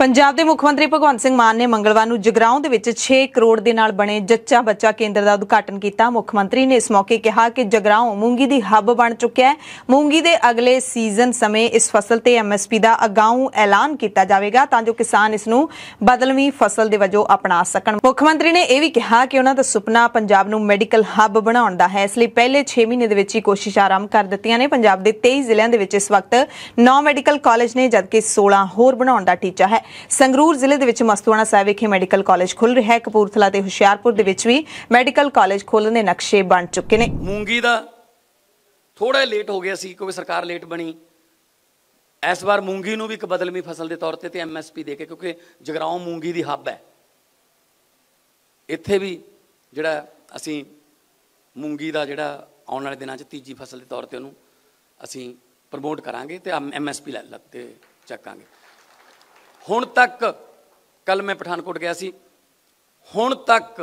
ਪੰਜਾਬ ਦੇ ਮੁੱਖ ਮੰਤਰੀ ਭਗਵੰਤ ਸਿੰਘ ਮਾਨ ਨੇ ਮੰਗਲਵਾਰ ਨੂੰ ਜਗਰਾਉਂ ਦੇ ਵਿੱਚ 6 ਕਰੋੜ ਦੇ ਨਾਲ ਬਣੇ ਜੱਚਾ ਬੱਚਾ ਕੇਂਦਰ ਦਾ ਉਦਘਾਟਨ ਕੀਤਾ ਮੁੱਖ ਮੰਤਰੀ ਨੇ ਇਸ ਮੌਕੇ ਕਿਹਾ ਕਿ ਜਗਰਾਉਂ ਮੂੰਗੀ ਦੀ ਹੱਬ ਬਣ ਚੁੱਕਿਆ ਹੈ ਮੂੰਗੀ ਦੇ ਅਗਲੇ ਸੀਜ਼ਨ ਸਮੇਂ ਇਸ ਫਸਲ ਤੇ ਐਮਐਸਪੀ ਦਾ ਅਗਾਊਂ ਐਲਾਨ ਕੀਤਾ ਜਾਵੇਗਾ ਤਾਂ ਜੋ ਕਿਸਾਨ ਇਸ ਨੂੰ ਬਦਲਵੀਂ ਫਸਲ ਦੇ ਵਜੋਂ ਅਪਣਾ ਸਕਣ ਮੁੱਖ ਮੰਤਰੀ ਨੇ ਇਹ ਵੀ ਕਿਹਾ ਕਿ ਉਹਨਾਂ ਦਾ ਸੁਪਨਾ ਪੰਜਾਬ ਨੂੰ ਮੈਡੀਕਲ ਹੱਬ ਬਣਾਉਣ ਦਾ ਹੈ ਇਸ ਲਈ ਪਹਿਲੇ 6 ਮਹੀਨੇ ਦੇ ਵਿੱਚ ਹੀ ਕੋਸ਼ਿਸ਼ ਆਰੰਭ ਕਰ ਦਿੱਤੀਆਂ ਨੇ ਪੰਜਾਬ ਦੇ 23 ਜ਼ਿਲ੍ਹਿਆਂ ਦੇ ਵਿੱਚ ਇਸ ਵਕਤ 9 ਮੈਡੀਕਲ ਕਾਲਜ ਨੇ ਜਦਕਿ 16 ਹੋਰ ਬਣਾਉਣ ਦਾ ਟੀਚਾ ਹੈ ਸੰਗਰੂਰ ਜ਼ਿਲ੍ਹੇ ਦੇ ਵਿੱਚ ਮਸਤੂਆਣਾ ਸਾਹਿਬ ਵਿਖੇ ਮੈਡੀਕਲ ਕਾਲਜ ਖੁੱਲ ਰਿਹਾ ਹੈ ਕਪੂਰਥਲਾ ਤੇ ਹੁਸ਼ਿਆਰਪੁਰ ਦੇ ਵਿੱਚ ਵੀ ਮੈਡੀਕਲ ਕਾਲਜ ਖੋਲ੍ਹਣ ਦੇ ਨਕਸ਼ੇ ਬਣ ਚੁੱਕੇ ਨੇ ਮੂੰਗੀ ਦਾ ਥੋੜਾ ਲੇਟ ਹੋ ਗਿਆ ਸੀ ਕਿਉਂਕਿ ਸਰਕਾਰ ਲੇਟ ਬਣੀ ਇਸ ਵਾਰ ਮੂੰਗੀ ਨੂੰ ਵੀ ਇੱਕ ਬਦਲਵੀਂ ਫਸਲ ਦੇ ਤੌਰ ਤੇ ਤੇ ਐਮਐਸਪੀ ਦੇ ਕੇ ਕਿਉਂਕਿ ਜਗਰਾਉਂ ਮੂੰਗੀ ਦੀ ਹੱਬ ਹੈ ਇੱਥੇ ਵੀ ਜਿਹੜਾ ਅਸੀਂ ਮੂੰਗੀ ਦਾ ਜਿਹੜਾ ਆਉਣ ਵਾਲੇ ਦਿਨਾਂ 'ਚ ਤੀਜੀ ਫਸਲ ਦੇ ਤੌਰ ਤੇ ਉਹਨੂੰ ਅਸੀਂ ਪ੍ਰਮੋਟ ਕਰਾਂਗੇ ਤੇ ਐਮਐਸਪੀ ਲੈ ਤੇ ਚੱਕਾਂਗੇ ਹੁਣ ਤੱਕ ਕੱਲ ਮੈਂ ਪਠਾਨਕੋਟ ਗਿਆ ਸੀ ਹੁਣ ਤੱਕ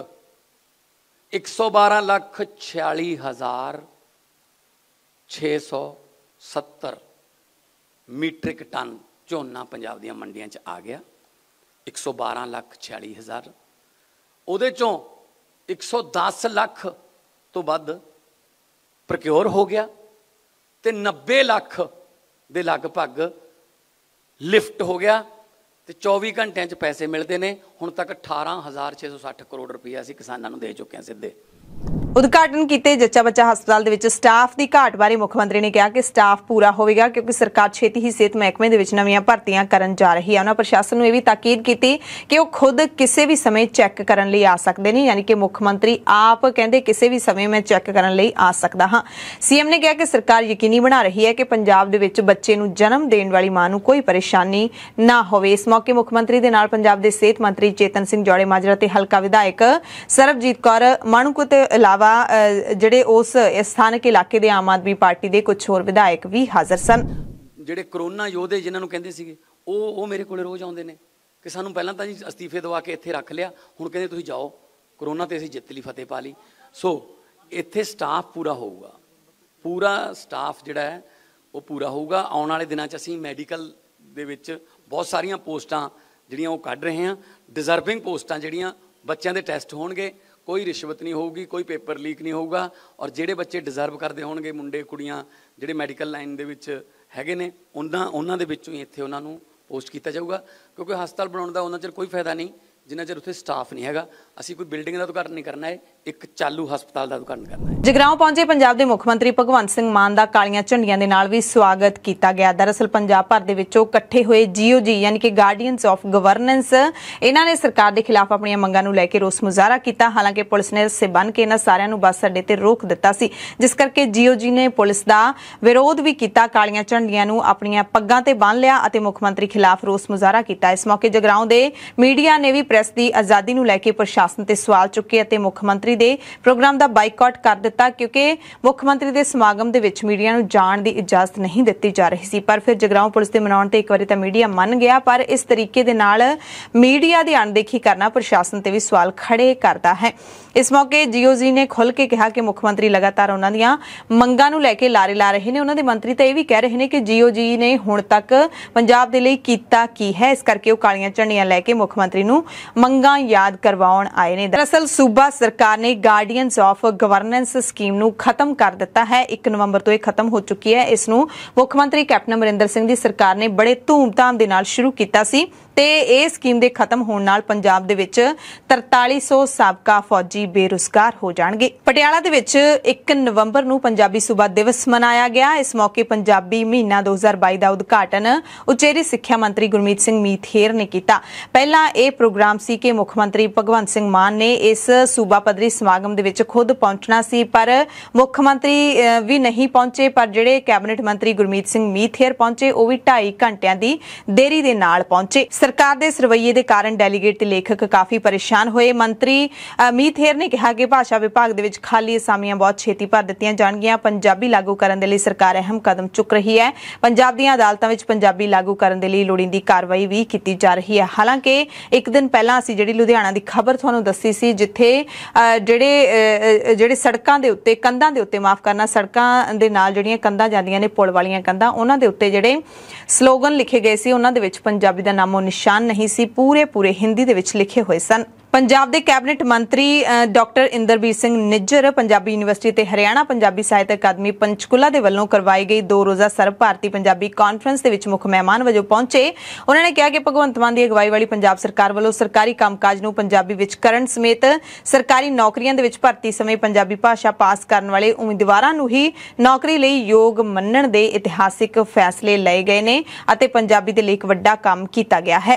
112 ਲੱਖ 46 ਹਜ਼ਾਰ 670 ਮੀਟ੍ਰਿਕ ਟਨ ਝੋਨਾ ਪੰਜਾਬ ਦੀਆਂ ਮੰਡੀਆਂ 'ਚ ਆ ਗਿਆ 112 ਲੱਖ 46 ਹਜ਼ਾਰ ਉਹਦੇ ਚੋਂ 110 ਲੱਖ ਤੋਂ ਵੱਧ ਪ੍ਰਕਿਓਰ ਹੋ ਗਿਆ ਤੇ 90 ਲੱਖ ਦੇ ਲਗਭਗ ਲਿਫਟ ਹੋ ਗਿਆ ਤੇ 24 ਘੰਟਿਆਂ 'ਚ ਪੈਸੇ ਮਿਲਦੇ ਨੇ ਹੁਣ ਤੱਕ 18660 ਕਰੋੜ ਰੁਪਏ ਅਸੀਂ ਕਿਸਾਨਾਂ ਨੂੰ ਦੇ ਚੁੱਕੇ ਹਾਂ ਸਿੱਧੇ ਉਦਘਾਟਨ ਕੀਤੇ ਜੱਚਾ ਬੱਚਾ ਹਸਪਤਾਲ ਦੇ ਵਿੱਚ ਸਟਾਫ ਦੀ ਘਾਟ ਬਾਰੇ ਮੁੱਖ ਮੰਤਰੀ ਨੇ ਕਿਹਾ ਕਿ ਸਟਾਫ ਪੂਰਾ ਹੋਵੇਗਾ ਕਿਉਂਕਿ ਸਰਕਾਰ ਛੇਤੀ ਹੀ ਸਿਹਤ ਮਹਿਕਮੇ ਦੇ ਵਿੱਚ ਨਵੀਆਂ ਭਰਤੀਆਂ ਕਰਨ ਜਾ ਰਹੀ ਹੈ ਉਹਨਾਂ ਪ੍ਰਸ਼ਾਸਨ ਨੂੰ ਇਹ ਵੀ ਤਾਕੀਦ ਕੀਤੀ ਕਿ ਉਹ ਖੁਦ ਕਿਸੇ ਵੀ ਸਮੇਂ ਚੈੱਕ ਕਰਨ ਲਈ ਆ ਸਕਦੇ ਨੇ ਯਾਨੀ ਕਿ ਮੁੱਖ ਮੰਤਰੀ ਆਪ ਕਹਿੰਦੇ ਕਿਸੇ ਵੀ ਸਮੇਂ ਮੈਂ ਚੈੱਕ ਕਰਨ ਲਈ ਆ ਸਕਦਾ ਹਾਂ ਸੀਐਮ ਨੇ ਕਿਹਾ ਕਿ ਸਰਕਾਰ ਯਕੀਨੀ ਬਣਾ ਰਹੀ ਹੈ ਕਿ ਪੰਜਾਬ ਦੇ ਵਿੱਚ ਬੱਚੇ ਨੂੰ ਜਨਮ ਦੇਣ ਵਾਲੀ ਮਾਂ ਨੂੰ ਕੋਈ ਪਰੇਸ਼ਾਨੀ ਨਾ ਹੋਵੇ ਇਸ ਮੌਕੇ ਮੁੱਖ ਮੰਤਰੀ ਦੇ ਨਾਲ ਪੰਜਾਬ ਦੇ ਸਿਹਤ ਮੰਤਰੀ ਚੇਤਨ ਸਿੰਘ ਜੋੜੇ ਮਾਜਰਾ ਤੇ ਹਲਕਾ ਵਿਧਾਇਕ ਸਰਬਜੀਤ ਕੌਰ ਮਾਣੂਕੋ ਤੇ ਇਲਾਵਾ ਇਲਾਵਾ ਜਿਹੜੇ ਉਸ ਸਥਾਨਕ ਇਲਾਕੇ ਦੇ ਆਮ ਆਦਮੀ ਪਾਰਟੀ ਦੇ ਕੁਝ ਹੋਰ ਵਿਧਾਇਕ ਵੀ ਹਾਜ਼ਰ ਸਨ ਜਿਹੜੇ ਕਰੋਨਾ ਯੋਧੇ ਜਿਨ੍ਹਾਂ ਨੂੰ ਕਹਿੰਦੇ ਸੀਗੇ ਉਹ ਉਹ ਮੇਰੇ ਕੋਲੇ ਰੋਜ਼ ਆਉਂਦੇ ਨੇ ਕਿ ਸਾਨੂੰ ਪਹਿਲਾਂ ਤਾਂ ਜੀ ਅਸਤੀਫੇ ਦਵਾ ਕੇ ਇੱਥੇ ਰੱਖ ਲਿਆ ਹੁਣ ਕਹਿੰਦੇ ਤੁਸੀਂ ਜਾਓ ਕਰੋਨਾ ਤੇ ਅਸੀਂ ਜਿੱਤ ਲਈ ਫਤਿਹ ਪਾ ਲਈ ਸੋ ਇੱਥੇ ਸਟਾਫ ਪੂਰਾ ਹੋਊਗਾ ਪੂਰਾ ਸਟਾਫ ਜਿਹੜਾ ਹੈ ਉਹ ਪੂਰਾ ਹੋਊਗਾ ਆਉਣ ਵਾਲੇ ਦਿਨਾਂ 'ਚ ਅਸੀਂ ਮੈਡੀਕਲ ਦੇ ਵਿੱਚ ਬਹੁਤ ਸਾਰੀਆਂ ਪੋਸਟਾਂ ਜਿਹੜੀਆਂ ਉਹ ਕੱਢ ਰਹੇ ਹਾਂ ਡਿਜ਼ਰਵਿੰਗ ਪੋਸਟਾਂ ਜਿਹੜੀਆਂ ਬੱਚਿਆਂ ਦੇ ਟੈਸਟ ਹੋਣਗੇ ਕੋਈ ਰਿਸ਼ਵਤ ਨਹੀਂ ਹੋਊਗੀ ਕੋਈ ਪੇਪਰ ਲੀਕ ਨਹੀਂ ਹੋਊਗਾ ਔਰ ਜਿਹੜੇ ਬੱਚੇ ਡਿਜ਼ਰਵ ਕਰਦੇ ਹੋਣਗੇ ਮੁੰਡੇ ਕੁੜੀਆਂ ਜਿਹੜੇ ਮੈਡੀਕਲ ਲਾਈਨ ਦੇ ਵਿੱਚ ਹੈਗੇ ਨੇ ਉਹਨਾਂ ਉਹਨਾਂ ਦੇ ਵਿੱਚੋਂ ਹੀ ਇੱਥੇ ਉਹਨਾਂ ਨੂੰ ਪੋਸਟ ਕੀਤਾ ਜਾਊਗਾ ਕਿਉਂਕਿ ਹਸਪਤਾਲ ਬਣਾਉਣ ਦਾ ਉਹਨਾਂ ਚਿਰ ਕੋਈ ਫਾਇਦਾ ਨਹੀਂ ਜਿੰਨਾ ਚਿਰ ਉੱਥੇ ਸਟਾਫ ਨਹੀਂ ਹੈਗਾ ਅਸੀਂ ਕੋਈ ਬਿਲਡਿੰਗ ਦਾ ਉਦਘਾਟਨ ਨਹੀਂ ਕਰਨਾ ਹੈ ਇੱਕ ਚਾਲੂ ਹਸਪਤਾਲ ਦਾ ਉਦਘਾਟਨ ਕਰਨਾ ਹੈ ਜਗਰਾਉਂ ਪਹੁੰਚੇ ਪੰਜਾਬ ਦੇ ਮੁੱਖ ਮੰਤਰੀ ਭਗਵੰਤ ਸਿੰਘ ਮਾਨ ਦਾ ਕਾਲੀਆਂ ਝੰਡੀਆਂ ਦੇ ਨਾਲ ਵੀ ਸਵਾਗਤ ਕੀਤਾ ਗਿਆ ਦਰਅਸਲ ਪੰਜਾਬ ਭਰ ਦੇ ਵਿੱਚੋਂ ਇਕੱਠੇ ਹੋਏ ਜੀਓਜੀ ਯਾਨੀ ਕਿ ਗਾਰਡੀਅਨਸ ਆਫ ਗਵਰਨੈਂਸ ਇਹਨਾਂ ਨੇ ਸਰਕਾਰ ਦੇ ਖਿਲਾਫ ਆਪਣੀਆਂ ਮੰਗਾਂ ਨੂੰ ਲੈ ਕੇ ਰੋਸ ਮੁਜ਼ਾਹਰਾ ਕੀਤਾ ਹਾਲਾਂਕਿ ਪੁਲਿਸ ਨੇ ਇਸੇ ਬੰਨ ਕੇ ਇਹਨਾਂ ਸਾਰਿਆਂ ਨੂੰ ਬੱਸ ਅੱਡੇ ਤੇ ਰੋਕ ਦਿੱਤਾ ਸੀ ਜਿਸ ਕਰਕੇ ਜੀਓਜੀ ਨੇ ਪੁਲਿਸ ਦਾ ਵਿਰੋਧ ਵੀ ਕੀਤਾ ਕਾਲੀਆਂ ਝੰਡੀਆਂ ਨੂੰ ਆਪਣੀਆਂ ਪੱਗਾਂ ਤੇ ਬੰਨ ਲਿਆ ਅਤੇ ਮੁੱਖ ਮੰਤਰੀ ਖਿਲਾਫ ਰੋਸ ਮੁਜ਼ਾਹਰਾ ਕੀਤਾ ਇਸ ਮੌਕੇ ਜਗਰਾਉਂ ਦੇ ਮੀਡੀਆ ਨੇ ਵੀ ਪ੍ਰੈਸ ਦੀ ਆਜ਼ਾਦੀ ਨੂੰ ਲੈ ਕੇ ਪ੍ਰਸ਼ਾਸਨ ਤੇ ਸਵਾਲ ਚੁੱਕੇ ਅਤੇ ਮੁੱਖ ਮੰਤਰੀ ਦੇ ਪ੍ਰੋਗਰਾਮ ਦਾ ਬਾਈਕਾਟ ਕਰ ਦਿੱਤਾ ਕਿਉਂਕਿ ਮੁੱਖ ਮੰਤਰੀ ਦੇ ਸਮਾਗਮ ਦੇ ਵਿੱਚ ਮੀਡੀਆ ਨੂੰ ਜਾਣ ਦੀ ਇਜਾਜ਼ਤ ਨਹੀਂ ਦਿੱਤੀ ਜਾ ਰਹੀ ਸੀ ਪਰ ਫਿਰ ਜਗਰਾਉਂ ਪੁਲਿਸ ਦੇ ਮਨਾਉਣ ਤੇ ਇੱਕ ਵਾਰੀ ਤਾਂ ਮੀਡੀਆ ਮੰਨ ਗਿਆ ਪਰ ਇਸ ਤਰੀਕੇ ਦੇ ਨਾਲ ਮੀਡੀਆ ਦੀ ਅਣਦੇਖੀ ਕਰਨਾ ਪ੍ਰਸ਼ਾਸਨ ਤੇ ਵੀ ਸਵਾਲ ਖੜੇ ਕਰਦਾ ਹੈ ਇਸ ਮੌਕੇ ਜੀਓਜੀ ਨੇ ਖੁੱਲ ਕੇ ਕਿਹਾ ਕਿ ਮੁੱਖ ਮੰਤਰੀ ਲਗਾਤਾਰ ਉਹਨਾਂ ਦੀਆਂ ਮੰਗਾਂ ਨੂੰ ਲੈ ਕੇ ਲਾਰੇ ਲਾ ਰਹੇ ਨੇ ਉਹਨਾਂ ਦੇ ਮੰਤਰੀ ਤਾਂ ਇਹ ਵੀ ਕਹਿ ਰਹੇ ਨੇ ਕਿ ਜੀਓਜੀ ਨੇ ਹੁਣ ਤੱਕ ਪੰਜਾਬ ਦੇ ਲਈ ਕੀਤਾ ਕੀ ਹੈ ਇਸ ਕਰਕੇ ਉਹ ਕਾਲੀਆਂ ਝੰਡੀਆਂ ਲੈ ਕੇ ਮੁੱਖ ਮੰਤਰੀ ਨੂੰ ਮੰਗਾਂ ਯਾਦ ਕਰਵਾਉਣ ਆਏ ਨੇ ਦਰਅਸਲ ਸੂਬਾ ਸਰਕਾਰ ਨੇ ਗਾਰਡੀਅਨਸ ਆਫ ਗਵਰਨੈਂਸ ਸਕੀਮ ਨੂੰ ਖਤਮ ਕਰ ਦਿੱਤਾ ਹੈ 1 ਨਵੰਬਰ ਤੋਂ ਇਹ ਖਤਮ ਹੋ ਚੁੱਕੀ ਹੈ ਇਸ ਨੂੰ ਮੁੱਖ ਮੰਤਰੀ ਕੈਪਟਨ ਅਮਰਿੰਦਰ ਸਿੰਘ ਦੀ ਸਰਕਾਰ ਨੇ ਬੜੇ ਧੂਮਧਾਮ ਦੇ ਨਾਲ ਸ਼ੁਰੂ ਕੀਤਾ ਸੀ ਤੇ ਇਹ ਸਕੀਮ ਦੇ ਖਤਮ ਹੋਣ ਨਾਲ ਪੰਜਾਬ ਦੇ ਵਿੱਚ 4300 ਸਾਬਕਾ ਫੌਜੀ ਬੇਰੁਜ਼ਗਾਰ ਹੋ ਜਾਣਗੇ ਪਟਿਆਲਾ ਦੇ ਵਿੱਚ 1 ਨਵੰਬਰ ਨੂੰ ਪੰਜਾਬੀ ਸੂਬਾ ਦਿਵਸ ਮਨਾਇਆ ਗਿਆ ਇਸ ਮੌਕੇ ਪੰਜਾਬੀ ਮਹੀਨਾ 2022 ਦਾ ਉਦਘਾਟਨ ਉਚੇਰੀ ਸਿੱਖਿਆ ਮੰਤਰੀ ਗੁਰਮੀਤ ਸਿੰਘ ਮੀਥੇਰ ਨੇ ਕੀਤਾ ਪਹਿਲਾਂ ਇਹ ਪ੍ਰੋਗਰਾਮ ਪ੍ਰੋਗਰਾਮ ਸੀ ਕਿ ਮੁੱਖ ਮੰਤਰੀ ਭਗਵੰਤ ਸਿੰਘ ਮਾਨ ਨੇ ਇਸ ਸੂਬਾ ਪੱਧਰੀ ਸਮਾਗਮ ਦੇ ਵਿੱਚ ਖੁਦ ਪਹੁੰਚਣਾ ਸੀ ਪਰ ਮੁੱਖ ਮੰਤਰੀ ਵੀ ਨਹੀਂ ਪਹੁੰਚੇ ਪਰ ਜਿਹੜੇ ਕੈਬਨਿਟ ਮੰਤਰੀ ਗੁਰਮੀਤ ਸਿੰਘ ਮੀਥੇਰ ਪਹੁੰਚੇ ਉਹ ਵੀ 2.5 ਘੰਟਿਆਂ ਦੀ ਦੇਰੀ ਦੇ ਨਾਲ ਪਹੁੰਚੇ ਸਰਕਾਰ ਦੇ ਇਸ ਦੇ ਕਾਰਨ ਡੈਲੀਗੇਟ ਤੇ ਲੇਖਕ ਕਾਫੀ ਪਰੇਸ਼ਾਨ ਹੋਏ ਮੰਤਰੀ ਮੀਥੇਰ ਨੇ ਕਿਹਾ ਕਿ ਭਾਸ਼ਾ ਵਿਭਾਗ ਦੇ ਵਿੱਚ ਖਾਲੀ ਅਸਾਮੀਆਂ ਬਹੁਤ ਛੇਤੀ ਭਰ ਦਿੱਤੀਆਂ ਜਾਣਗੀਆਂ ਪੰਜਾਬੀ ਲਾਗੂ ਕਰਨ ਦੇ ਲਈ ਸਰਕਾਰ ਅਹਿਮ ਕਦਮ ਚੁੱਕ ਰਹੀ ਹੈ ਪੰਜਾਬ ਦੀਆਂ ਅਦਾਲਤਾਂ ਵਿੱਚ ਪੰਜਾਬੀ ਲਾਗੂ ਕਰਨ ਦੇ ਲਈ ਲੋੜੀਂਦੀ ਕਾਰਵਾਈ ਵੀ ਕੀਤੀ ਜਾ ਰਹੀ ਹੈ ਹਾਲਾਂਕਿ ਇੱਕ ਦਿਨ ਪਹਿਲਾਂ ਪਹਿਲਾਂ ਅਸੀਂ ਜਿਹੜੀ ਲੁਧਿਆਣਾ ਦੀ ਖਬਰ ਤੁਹਾਨੂੰ ਦੱਸੀ ਸੀ ਜਿੱਥੇ ਜਿਹੜੇ ਜਿਹੜੇ ਸੜਕਾਂ ਦੇ ਉੱਤੇ ਕੰਧਾਂ ਦੇ ਉੱਤੇ ਮਾਫ ਕਰਨਾ ਸੜਕਾਂ ਦੇ ਨਾਲ ਜਿਹੜੀਆਂ ਕੰਧਾਂ ਜਾਂਦੀਆਂ ਨੇ ਪੁਲ ਵਾਲੀਆਂ ਕੰਧਾਂ ਉਹਨਾਂ ਦੇ ਉੱਤੇ ਜਿਹੜੇ ਸਲੋਗਨ ਲਿਖੇ ਗਏ ਸੀ ਉਹਨਾਂ ਦੇ ਵਿੱਚ ਪੰਜਾਬੀ ਦਾ ਨਾਮੋ ਨਿਸ਼ਾਨ ਨਹੀਂ ਸੀ ਪੂਰੇ ਪੂਰੇ ਹਿੰਦੀ ਦੇ ਵਿੱਚ ਲਿਖੇ ਹੋਏ ਸਨ ਪੰਜਾਬ ਦੇ ਕੈਬਨਿਟ ਮੰਤਰੀ ਡਾਕਟਰ ਇੰਦਰਬੀਰ ਸਿੰਘ ਨਿੱਜਰ ਪੰਜਾਬੀ ਯੂਨੀਵਰਸਿਟੀ ਤੇ ਹਰਿਆਣਾ ਪੰਜਾਬੀ ਸਾਹਿਤ ਅਕਾਦਮੀ ਪੰਚਕੁਲਾ ਦੇ ਵੱਲੋਂ ਕਰਵਾਈ ਗਈ ਦੋ ਰੋਜ਼ਾ ਸਰਵ ਭਾਰਤੀ ਪੰਜਾਬੀ ਕਾਨਫਰੰਸ ਦੇ ਵਿੱਚ ਮੁੱਖ ਮਹਿਮਾਨ ਵਜੋਂ ਪਹੁੰਚੇ ਉਹਨਾਂ ਨੇ ਕਿਹਾ ਕਿ ਭਗਵੰਤ ਮਾਨ ਦੀ ਅਗਵਾਈ ਵਾਲੀ ਪੰਜਾਬ ਸਰਕਾਰ ਵੱਲੋਂ ਸਰਕਾਰੀ ਕੰਮਕਾਜ ਨੂੰ ਪੰਜਾਬੀ ਵਿੱਚ ਕਰਨ ਸਮੇਤ ਸਰਕਾਰੀ ਨੌਕਰੀਆਂ ਦੇ ਵਿੱਚ ਭਰਤੀ ਸਮੇਂ ਪੰਜਾਬੀ ਭਾਸ਼ਾ ਪਾਸ ਕਰਨ ਵਾਲੇ ਉਮੀਦਵਾਰਾਂ ਨੂੰ ਹੀ ਨੌਕਰੀ ਲਈ ਯੋਗ ਮੰਨਣ ਦੇ ਇਤਿਹਾਸਿਕ ਫੈਸਲੇ ਲਏ ਗਏ ਨੇ ਅਤੇ ਪੰਜਾਬੀ ਦੇ ਲਈ ਇੱਕ ਵੱਡਾ ਕੰਮ ਕੀਤਾ ਗਿਆ ਹੈ